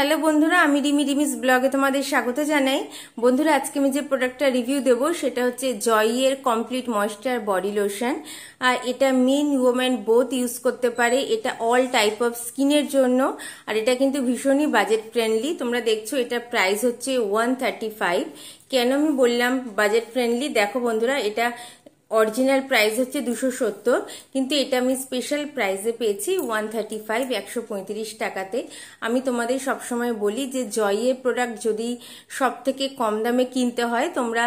hello বন্ধুরা আমি রিমি রিমিস ব্লগে তোমাদের স্বাগত জানাই বন্ধুরা আজকে আমি যে প্রোডাক্টটা রিভিউ দেবো সেটা হচ্ছে জয়ের কমপ্লিট ময়েশ্চার বডি লোশন আর এটা মেন উওম্যান বোথ ইউজ করতে পারে এটা অল টাইপ অফ স্কিনের জন্য আর এটা কিন্তু ভীষণই বাজেট ফ্রেন্ডলি তোমরা দেখছো এটা প্রাইস হচ্ছে ওয়ান থার্টি ফাইভ কেন আমি বললাম বাজেট ফ্রেন্ডলি দেখো বন্ধুরা এটা অরিজিনাল প্রাইস হচ্ছে দুশো সত্তর কিন্তু এটা আমি স্পেশাল প্রাইসে পেয়েছি ওয়ান থার্টি ফাইভ একশো পঁয়ত্রিশ টাকাতে আমি তোমাদের সবসময় বলি যে জয়ের প্রোডাক্ট যদি সব থেকে কম দামে কিনতে হয় তোমরা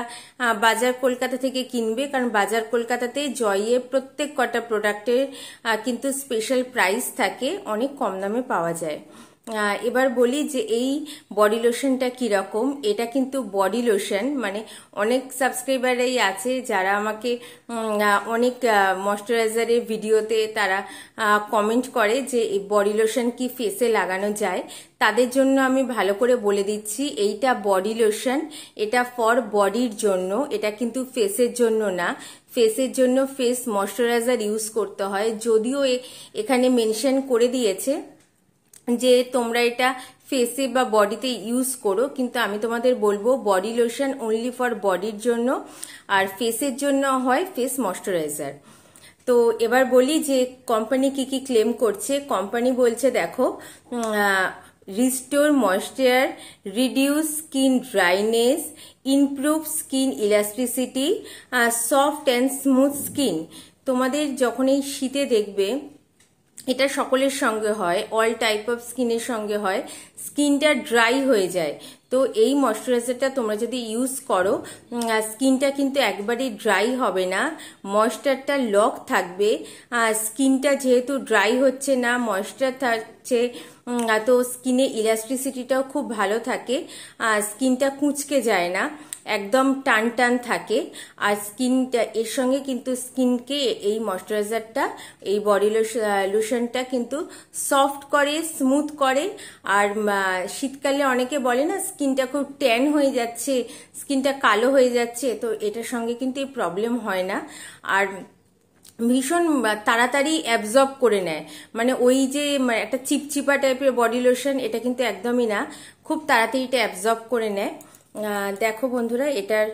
বাজার কলকাতা থেকে কিনবে কারণ বাজার কলকাতাতে জয়ের প্রত্যেক কটা প্রোডাক্টের কিন্তু স্পেশাল প্রাইস থাকে অনেক কম দামে পাওয়া যায় এবার বলি যে এই বডি লোশনটা কীরকম এটা কিন্তু বডি লোশন মানে অনেক সাবস্ক্রাইবারই আছে যারা আমাকে অনেক ময়শ্চারাইজারের ভিডিওতে তারা কমেন্ট করে যে এই বডি লোশন কি ফেসে লাগানো যায় তাদের জন্য আমি ভালো করে বলে দিচ্ছি এইটা বডি লোশন এটা ফর বডির জন্য এটা কিন্তু ফেসের জন্য না ফেসের জন্য ফেস ময়শ্চারাইজার ইউজ করতে হয় যদিও এখানে মেনশন করে দিয়েছে যে তোমরা এটা ফেসে বা বডিতে ইউজ করো কিন্তু আমি তোমাদের বলবো বডি লোশন অনলি ফর বডির জন্য আর ফেসের জন্য হয় ফেস ময়শ্চারাইজার তো এবার বলি যে কোম্পানি কি কি ক্লেম করছে কোম্পানি বলছে দেখো restore moisture reduce skin dryness improve skin elasticity soft and smooth skin তোমাদের যখন এই শীতে দেখবে এটা সকলের সঙ্গে হয় অল টাইপ অফ স্কিনের সঙ্গে হয় স্কিনটা ড্রাই হয়ে যায় তো এই ময়শ্চারাইজারটা তোমরা যদি ইউজ করো স্কিনটা কিন্তু একবারেই ড্রাই হবে না ময়শ্চারটা লক থাকবে স্কিনটা যেহেতু ড্রাই হচ্ছে না ময়শ্চার থাকছে তো স্কিনে ইলাস্ট্রিসিটিটাও খুব ভালো থাকে স্কিনটা কুঁচকে যায় না একদম টান টান থাকে আর স্কিনটা এর সঙ্গে কিন্তু স্কিনকে এই ময়শ্চারাইজারটা এই বডি লোশনটা কিন্তু সফট করে স্মুথ করে আর শীতকালে অনেকে বলে না স্কিনটা খুব ট্যান হয়ে যাচ্ছে স্কিনটা কালো হয়ে যাচ্ছে তো এটার সঙ্গে কিন্তু এই প্রবলেম হয় না আর ভীষণ তাড়াতাড়ি অ্যাবজর্ব করে নেয় মানে ওই যে একটা চিপচিপা টাইপের বডি লোশন এটা কিন্তু একদমই না খুব তাড়াতাড়ি এটা অ্যাবজর্ব করে নেয় দেখো বন্ধুরা এটার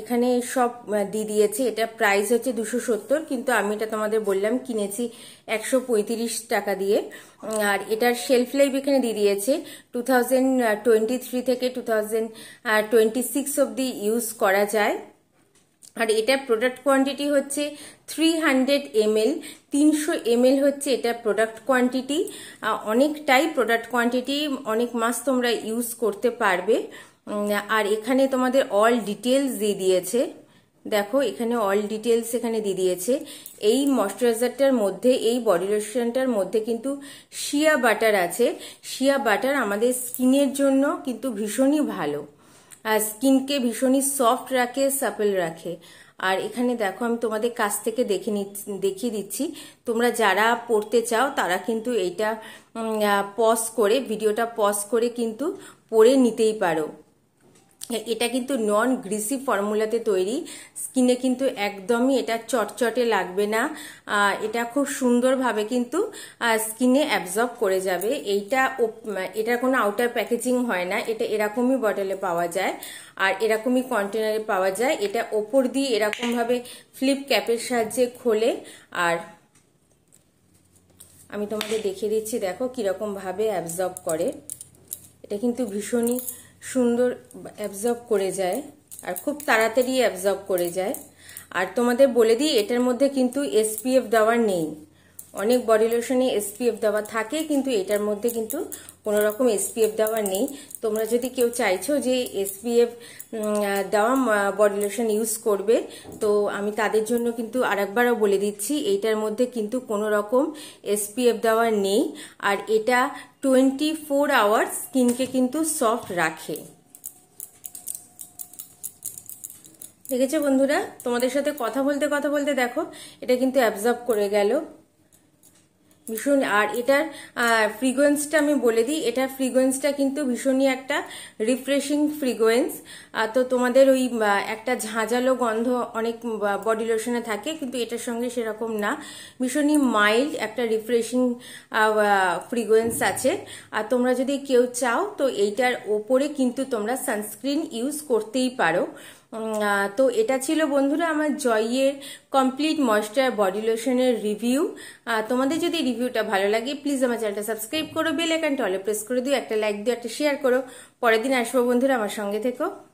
এখানে সব দিয়ে দিয়েছে এটা প্রাইস হচ্ছে দুশো সত্তর কিন্তু আমি এটা তোমাদের বললাম কিনেছি একশো পঁয়ত্রিশ টাকা দিয়ে আর এটার সেলফ লাইফ এখানে দিয়ে দিয়েছে টু থাউজেন্ড টোয়েন্টি থ্রি থেকে টু থাউজেন্ড টোয়েন্টি সিক্স অবধি ইউজ করা যায় আর এটার প্রোডাক্ট কোয়ান্টিটি হচ্ছে থ্রি হান্ড্রেড এমএল তিনশো এমএল হচ্ছে এটা প্রোডাক্ট কোয়ান্টিটি অনেকটাই প্রোডাক্ট কোয়ান্টিটি অনেক মাস তোমরা ইউজ করতে পারবে আর এখানে তোমাদের অল ডিটেলস দিয়ে দিয়েছে দেখো এখানে অল ডিটেলস এখানে দিয়ে দিয়েছে এই ময়শ্চারাইজারটার মধ্যে এই বডি লোশনটার মধ্যে কিন্তু শিয়া বাটার আছে শিয়া বাটার আমাদের স্কিনের জন্য কিন্তু ভীষণই ভালো আর স্কিনকে ভীষণই সফট রাখে সাপেল রাখে আর এখানে দেখো আমি তোমাদের কাছ থেকে দেখে দেখিয়ে দিচ্ছি তোমরা যারা পড়তে চাও তারা কিন্তু এইটা পজ করে ভিডিওটা পজ করে কিন্তু পড়ে নিতেই পারো হ্যাঁ, এটা কিন্তু নন গ্রিসি ফর্মুলাতে তৈরি স্কিনে কিন্তু একদমই এটা চটচটে লাগবে না এটা খুব সুন্দরভাবে কিন্তু স্কিনে অ্যাবজর্ব করে যাবে এইটা এটা কোনো আউটার প্যাকেজিং হয় না এটা এরকমই বটলে পাওয়া যায় আর এরকমই কন্টেনারে পাওয়া যায় এটা ওপর দিয়ে এরকমভাবে ফ্লিপ ক্যাপের সাহায্যে খোলে আর আমি তোমাদের দেখিয়ে দিচ্ছি দেখো কীরকমভাবে অ্যাবজর্ব করে এটা কিন্তু ভীষণই সুন্দর অ্যাবজর্ব করে যায় আর খুব তাড়াতাড়ি অ্যাবজর্ব করে যায় আর তোমাদের বলে দিই এটার মধ্যে কিন্তু এসপিএফ দেওয়া নেই অনেক বডি লোশনে এসপিএফ দেওয়া থাকে কিন্তু এটার মধ্যে কিন্তু কোনো রকম এসপিএফ দেওয়ার নেই তোমরা যদি কেউ চাইছো যে এসপিএফ দেওয়া বডি লোশন ইউজ করবে তো আমি তাদের জন্য কিন্তু আরেকবারও বলে দিচ্ছি এইটার মধ্যে কিন্তু কোনো রকম এসপিএফ দেওয়ার নেই আর এটা টোয়েন্টি ফোর আওয়ার্স স্কিনকে কিন্তু সফট রাখে দেখেছো বন্ধুরা তোমাদের সাথে কথা বলতে কথা বলতে দেখো এটা কিন্তু অ্যাবজর্ব করে গেল ভীষণ আর এটার ফ্রিকোয়েন্সটা আমি বলে দিই এটার ফ্রিকোয়েন্সটা কিন্তু ভীষণই একটা রিফ্রেশিং ফ্রিকোয়েন্স তো তোমাদের ওই একটা ঝাঁঝালো গন্ধ অনেক বডি লোশনে থাকে কিন্তু এটার সঙ্গে সেরকম না ভীষণই মাইল্ড একটা রিফ্রেশিং ফ্রিকোয়েন্স আছে আর তোমরা যদি কেউ চাও তো এইটার ওপরে কিন্তু তোমরা সানস্ক্রিন ইউজ করতেই পারো তো এটা ছিল বন্ধুরা আমার জয়ের কমপ্লিট ময়েশ্চার বডি লোশনের রিভিউ তোমাদের যদি রিভিউটা ভালো লাগে প্লিজ আমার চ্যানেলটা সাবস্ক্রাইব করো বেল আইকনটা অলে প্রেস করে দিও একটা লাইক দিও একটা শেয়ার করো পরের দিন আসবো বন্ধুরা আমার সঙ্গে থেকো